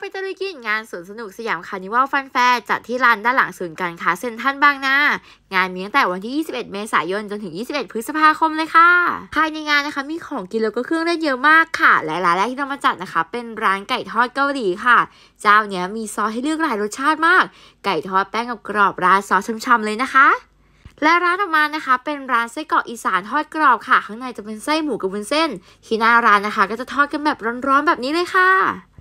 ไปตะลุยกินงานสวนสนุกสยามคานิวัลฟันแฟร์จัดที่ลานด้านหลังศูนย์การค้าเซ็นทรัลบางนางานมีตั้งแต่วันที่ 21 เมษายนจนถึง 21 พฤษภาคมเลยค่ะ ภายในงานนะคะมีของกินแล้วก็เครื่องเล่นเยอะมากค่ะ และร้านแรกที่เรามาจัดนะคะ เป็นร้านไก่ทอดเกาหลีค่ะ เจ้าเนี้ยมีซอสให้เลือกหลายรสชาติมาก ไก่ทอดแป้งกับกรอบราดซอสช่ำๆเลยนะคะ และร้านออกมานะคะ เป็นร้านไส้กรอกอีสานทอดกรอบค่ะ ข้างในจะเป็นไส้หมูกับวุ้นเส้นที่หน้าร้านนะคะ ก็จะทอดกันแบบร้อนๆแบบนี้เลยค่ะ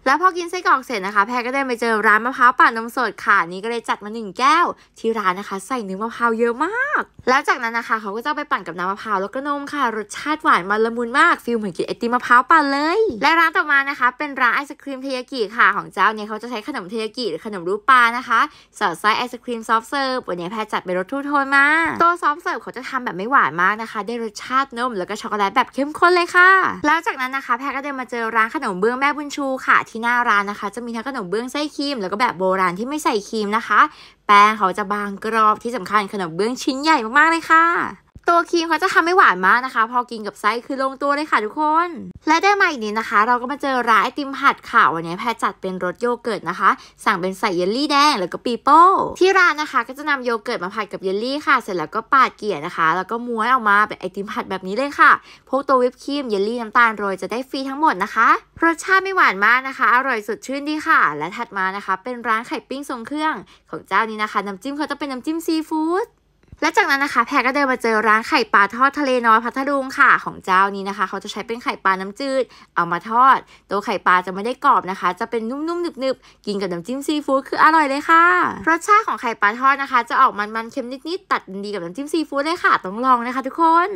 แล้วพอกินไส้กรอกเสร็จนะคะ แพรก็ได้ไปเจอร้านมะพร้าวปั่นนมสดค่ะนี่ก็เลยจัดมาหนึ่งแก้วที่ร้านนะคะ ใส่เนื้อมะพร้าวเยอะมากแล้วจากนั้นนะคะเขาก็จะไปปั่นกับน้ำมะพร้าวแล้วก็นมค่ะรสชาติหวานมันละมุนมากฟิลเหมือนกินไอติมมะพร้าวปั่นเลย และร้านต่อมานะคะ เป็นร้านไอศครีมเทยากิค่ะ ของเจ้าเนี่ยเขาจะใช้ขนมเทยากิหรือขนมรูปปลานะคะสอดไส้ไอศครีมซอฟเสิร์ฟวันนี้แพรจัดเป็นรสทูโทนมาตัวซอฟเสิร์ฟเขาจะทำแบบไม่หวานมากนะคะ ได้รสชาตินมแล้วก็ช็อกโกแลตแบบเข้มข้นเลยค่ะแล้วจากนั้นนะคะแพรก็ได้มาเจอ ร้านขนมเบื้องแม่บุญชูค่ะที่หน้าร้านนะคะ จะมีทั้งขนมเบื้องไส้ครีมแล้วก็แบบโบราณที่ไม่ใส่ครีมนะคะ แป้งเขาจะบางกรอบที่สำคัญขนมเบื้องชิ้นใหญ่มากๆเลยค่ะตัวครีมเขาจะทำให้หวานมากนะคะ พอกินกับไส้คือลงตัวเลยค่ะทุกคน และได้มาอีกนี้นะคะ เราก็มาเจอร้านไอติมหัดข่าวันนี้แพรจัดเป็นรสโยเกิร์ตนะคะ สั่งเป็นใส่เยลลี่แดงแล้วก็ปีโป้ที่ร้านนะคะก็จะนำโยเกิร์ตมาผัดกับเยลลี่ค่ะ เสร็จแล้วก็ปาดเกลี่ยนะคะแล้วก็ม้วนออกมาเป็นไอติมผัดแบบนี้เลยค่ะพวกตัววิปครีม เยลลี่น้ำตาลโรยจะได้ฟรีทั้งหมดนะคะรสชาติไม่หวานมากนะคะ อร่อยสดชื่นดีค่ะ และถัดมานะคะเป็นร้านไข่ปิ้งทรงเครื่องของเจ้านี้นะคะน้ำจิ้มเขาจะเป็นน้ำจิ้มซีฟู้ดและจากนั้นนะคะแพรก็เดินมาเจอร้านไข่ปลาทอดทะเลน้อยพัทลุงค่ะของเจ้านี้นะคะ เขาจะใช้เป็นไข่ปลาน้ำจืด เอามาทอดตัวไข่ปลาจะไม่ได้กรอบนะคะ จะเป็นนุ่มๆหนึบๆกินกับน้ำจิ้มซีฟู้ดคืออร่อยเลยค่ะรสชาติของไข่ปลาทอดนะคะ จะออกมันๆเค็มนิดๆตัดดีกับน้ำจิ้มซีฟู้ดเลยค่ะต้องลองนะคะทุกคน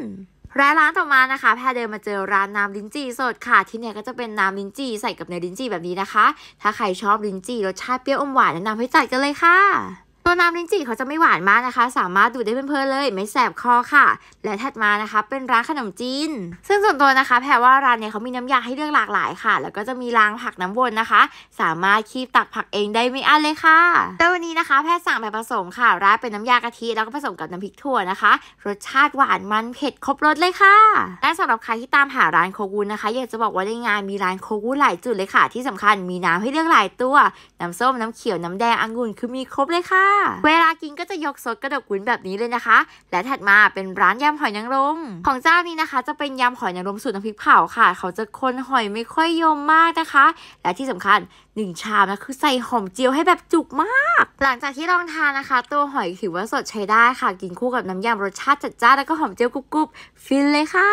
ร้านร้านต่อมานะคะ แพรเดินมาเจอร้านน้ำลิ้นจี่สดค่ะ ที่เนี่ยก็จะเป็นน้ำลิ้นจี่ใส่กับเนื้อลิ้นจี่แบบนี้นะคะ ถ้าใครชอบลิ้นจี่รสชาติเปรี้ยวอมหวานแนะนำให้จัดกันเลยค่ะตัวน้ำลิ้นจี่เขาจะไม่หวานมากนะคะ สามารถดูดได้เพลินๆเลย ไม่แสบคอค่ะ และถัดมานะคะเป็นร้านขนมจีน ซึ่งส่วนตัวนะคะแพรว่าร้านเนี่ยเขามีน้ำยาให้เลือกหลากหลายค่ะ แล้วก็จะมีรางผักน้ำวนนะคะ สามารถคีบตักผักเองได้ไม่อั้นเลยค่ะแต่วันนี้นะคะแพรสั่งแบบผสมค่ะ ร้านเป็นน้ำยากะทิแล้วก็ผสมกับน้ำพริกถั่วนะคะ รสชาติหวานมันเผ็ดครบรสเลยค่ะและสำหรับใครที่ตามหาร้านโคกุนนะคะอยากจะบอกว่าในงานมีร้านโคกุนหลายจุดเลยค่ะ ที่สำคัญมีน้ำให้เลือกหลายตัวน้ำส้มน้ำเขียวน้ำแดงองุ่นคือมีครบเลยค่ะเวลากินก็จะยกสดกระดกวุ้นแบบนี้เลยนะคะ และถัดมาเป็นร้านยำหอยนางรม ของเจ้านี้นะคะ จะเป็นยำหอยนางรมสูตรน้ำพริกเผาค่ะ เขาจะคนหอยไม่ค่อยยมมากนะคะ และที่สำคัญ1ชามนะ คือใส่หอมเจียวให้แบบจุกมาก หลังจากที่ลองทานนะคะ ตัวหอยถือว่าสดใช้ได้ค่ะกินคู่กับน้ำยำรสชาติจัดจ้านแล้วก็หอมเจียวกรุบๆ ฟินเลยค่ะ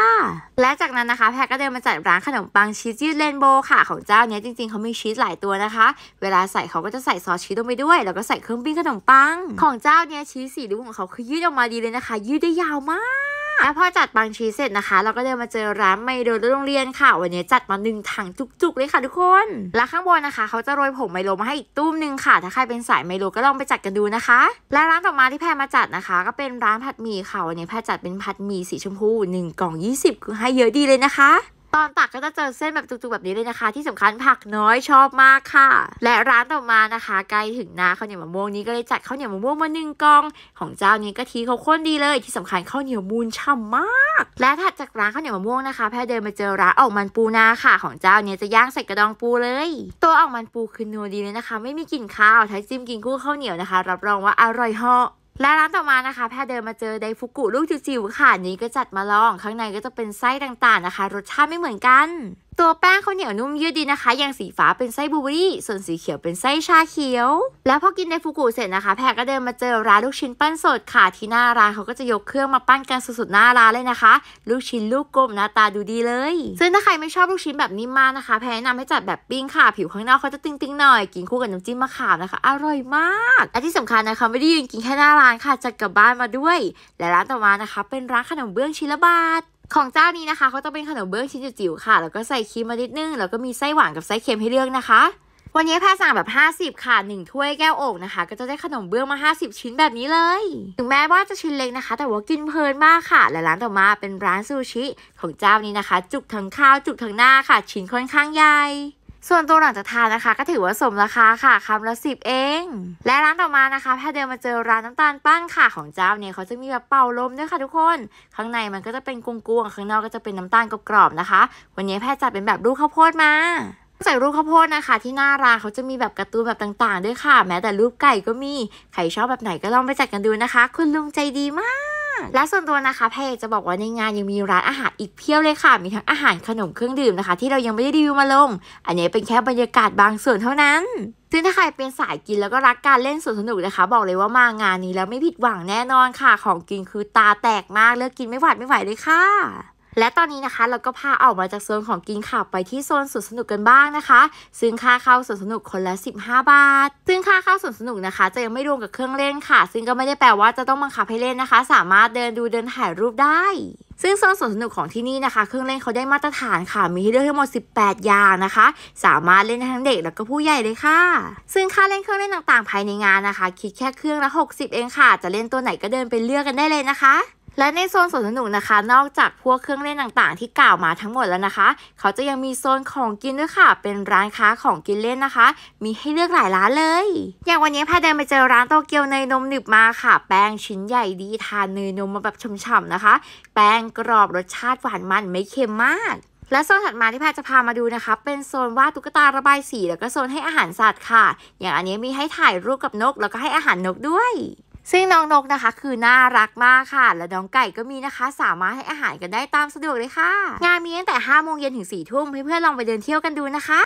และจากนั้นนะคะ แพรก็เดินมาจัดร้านขนมปังชีสยืดเรนโบว์ค่ะ ของเจ้านี้จริงๆเขามีชีสหลายตัวนะคะ เวลาใส่เขาก็จะใส่ซอสชีสลงไปด้วยแล้วก็ใส่เครื่องปิ้งขนมปังของเจ้านี้ชีสสีดุ้งของเขาคือยืดออกมาดีเลยนะคะ ยืดได้ยาวมากแล้วพอจัดบางชีเสร็จนะคะ เราก็เดินมาเจอร้านไมโดโรงเรียนค่ะวันนี้จัดมาหนึ่งถังจุกๆเลยค่ะทุกคนและข้างบนนะคะ เขาจะโรยผงไมโลมาให้อีกตุ้มหนึ่งค่ะ ถ้าใครเป็นสายไมโลก็ลองไปจัดกันดูนะคะ และร้านต่อมาที่แพรมาจัดนะคะ ก็เป็นร้านผัดหมี่ค่ะวันนี้แพรจัดเป็นผัดหมี่สีชมพู1กล่อง 20 คือให้เยอะดีเลยนะคะตอนตักก็จะเจอเส้นแบบจุกๆแบบนี้เลยนะคะ ที่สำคัญผักน้อยชอบมากค่ะ และร้านต่อมานะคะใกล้ถึงหน้าข้าวเหนียวมะม่วง นี้ก็เลยจัดข้าวเหนียวมะม่วงมาหนึ่งกอง ของเจ้านี้กะทิเขาข้นดีเลย ที่สำคัญข้าวเหนียวมูนฉ่ำมาก และถัดจากร้านข้าวเหนียวมะม่วงนะคะ แพทเดินมาเจอร้านออกมันปูนาค่ะ ของเจ้านี้จะย่างใส่กระดองปูเลย ตัวออกมันปูคือนัวดีเลยนะคะ ไม่มีกลิ่นคาวถ้าจิ้มกินคู่ข้าวเหนียวนะคะรับรองว่าอร่อยเหาะและร้านต่อมานะคะ แพทเดินมาเจอไดฟุกุ ลูกจิ๋วๆค่ะ นี้ก็จัดมาลอง ข้างในก็จะเป็นไส้ต่างๆนะคะ รสชาติไม่เหมือนกันตัวแป้งข้าวเหนียวนุ่มยืดดีนะคะ อย่างสีฟ้าเป็นไส้บูเบอรี่ ส่วนสีเขียวเป็นไส้ชาเขียว แล้วพอกินในฟูกุเสร็จนะคะ แพรก็เดินมาเจอร้านลูกชิ้นปั้นสดค่ะที่หน้าร้านเขาก็จะยกเครื่องมาปั้นกันสุดๆหน้าร้านเลยนะคะ ลูกชิ้นลูกกลมหน้าตาดูดีเลยซึ่งถ้าใครไม่ชอบลูกชิ้นแบบนี้มากนะคะ แพรแนะนำให้จัดแบบปิ้งค่ะ ผิวข้างนอกเขาจะติ้งๆหน่อย กินคู่กับน้ำจิ้มมะขามนะคะ อร่อยมากและที่สำคัญนะคะไม่ได้ยืนกินแค่หน้าร้านค่ะ จัดกลับบ้านมาด้วย และร้านต่อมานะคะ เป็นร้านขนมเบื้องชิลบาทของเจ้านี้นะคะเขาจะเป็นขนมเบื้องชิ้นจิ๋วๆค่ะแล้วก็ใส่ครีมมานิดนึงแล้วก็มีไส้หวานกับไส้เค็มให้เลือกนะคะ วันนี้แพรสั่งแบบ50ค่ะ1ถ้วยแก้วโอ่งนะคะ ก็จะได้ขนมเบื้องมา 50 ชิ้นแบบนี้เลยถึงแม้ว่าจะชิ้นเล็กนะคะ แต่ว่ากินเพลินมากค่ะและร้านต่อมาเป็นร้านซูชิ ของเจ้านี้นะคะ จุกทั้งข้าวจุกทั้งหน้าค่ะชิ้นค่อนข้างใหญ่ส่วนตัวหลังจากทานนะคะ ก็ถือว่าสมราคาค่ะคำละสิบเอง และร้านต่อมานะคะแพทเดินมาเจอร้านน้ำตาลปั้นค่ะของเจ้าเนี่ยเขาจะมีแบบเป่าลมด้วยค่ะทุกคนข้างในมันก็จะเป็นกุ้งกุ้งข้างนอกก็จะเป็นน้ำตาลกรอบๆนะคะ วันนี้แพทจัดเป็นแบบรูปข้าวโพดมาจากรูปข้าวโพดนะคะ ที่หน้าร้านเขาจะมีแบบการ์ตูนแบบต่างๆ ด้วยค่ะ แม้แต่รูปไก่ก็มีใครชอบแบบไหนก็ลองไปจัดกันดูนะคะ คุณลุงใจดีมากและส่วนตัวนะคะเพจจะบอกว่าในงานยังมีร้านอาหารอีกเพียบเลยค่ะ มีทั้งอาหารขนมเครื่องดื่มนะคะที่เรายังไม่ได้รีวิวมาลง อันนี้เป็นแค่บรรยากาศบางส่วนเท่านั้นซึ่งถ้าใครเป็นสายกินแล้วก็รักการเล่นสนนุกนะคะ บอกเลยว่ามางานนี้แล้วไม่ผิดหวังแน่นอนค่ะของกินคือตาแตกมากเลือกกินไม่หวัดไม่ไหวเลยค่ะและตอนนี้นะคะเราก็พาออกมาจากโซนของกินขับไปที่โซนสวนสนุกกันบ้างนะคะซึ่งค่าเข้าสวนสนุกคนละ 15 บาทซึ่งค่า เข้าสวนสนุกนะคะ จะยังไม่รวมกับเครื่องเล่นค่ะซึ่งก็ไม่ได้แปลว่าจะต้องบังคับให้เล่นนะคะ สามารถเดินดูเดินถ่ายรูปได้ ซึ่งโซนสนสนุกของที่นี่นะคะ เครื่องเล่นเขาได้มาตรฐานค่ะ มีให้เลือกทั้งหมด 18อย่างนะคะ สามารถเล่นทั้งเด็กแล้วก็ผู้ใหญ่เลยค่ะ ซึ่งค่าเล่นเครื่องเล่นต่างๆ ภายในงานนะคะคิดแค่เครื่องละ60เองค่ะ จะเล่นตัวไหนก็เดินไปเลือกกันได้เลยนะคะและในโซนสวนสนุกนะคะนอกจากพวกเครื่องเล่นต่างๆ ที่กล่าวมาทั้งหมดแล้วนะคะเขาจะยังมีโซนของกินด้วยค่ะ เป็นร้านค้าของกินเล่นนะคะ มีให้เลือกหลายร้านเลย อย่างวันนี้พาเดินไปเจอร้านโตเกียวเนยนมหนึบมาค่ะ แป้งชิ้นใหญ่ดี ทานเนยนมมาแบบฉ่ำๆนะคะ แป้งกรอบรสชาติหวานมันไม่เค็มมาก และโซนถัดมาที่แพทจะพามาดูนะคะ เป็นโซนวาดตุ๊กตาระบายสี แล้วก็โซนให้อาหารสัตว์ค่ะ อย่างอันนี้มีให้ถ่ายรูปกับนกแล้วก็ให้อาหารนกด้วยซึ่งน้องนกนะคะ คือน่ารักมากค่ะ และน้องไก่ก็มีนะคะสามารถให้อาหารกันได้ตามสะดวกเลยค่ะ งานมีตั้งแต่5โมงเย็นถึง4ทุ่มเพื่อนๆลองไปเดินเที่ยวกันดูนะคะ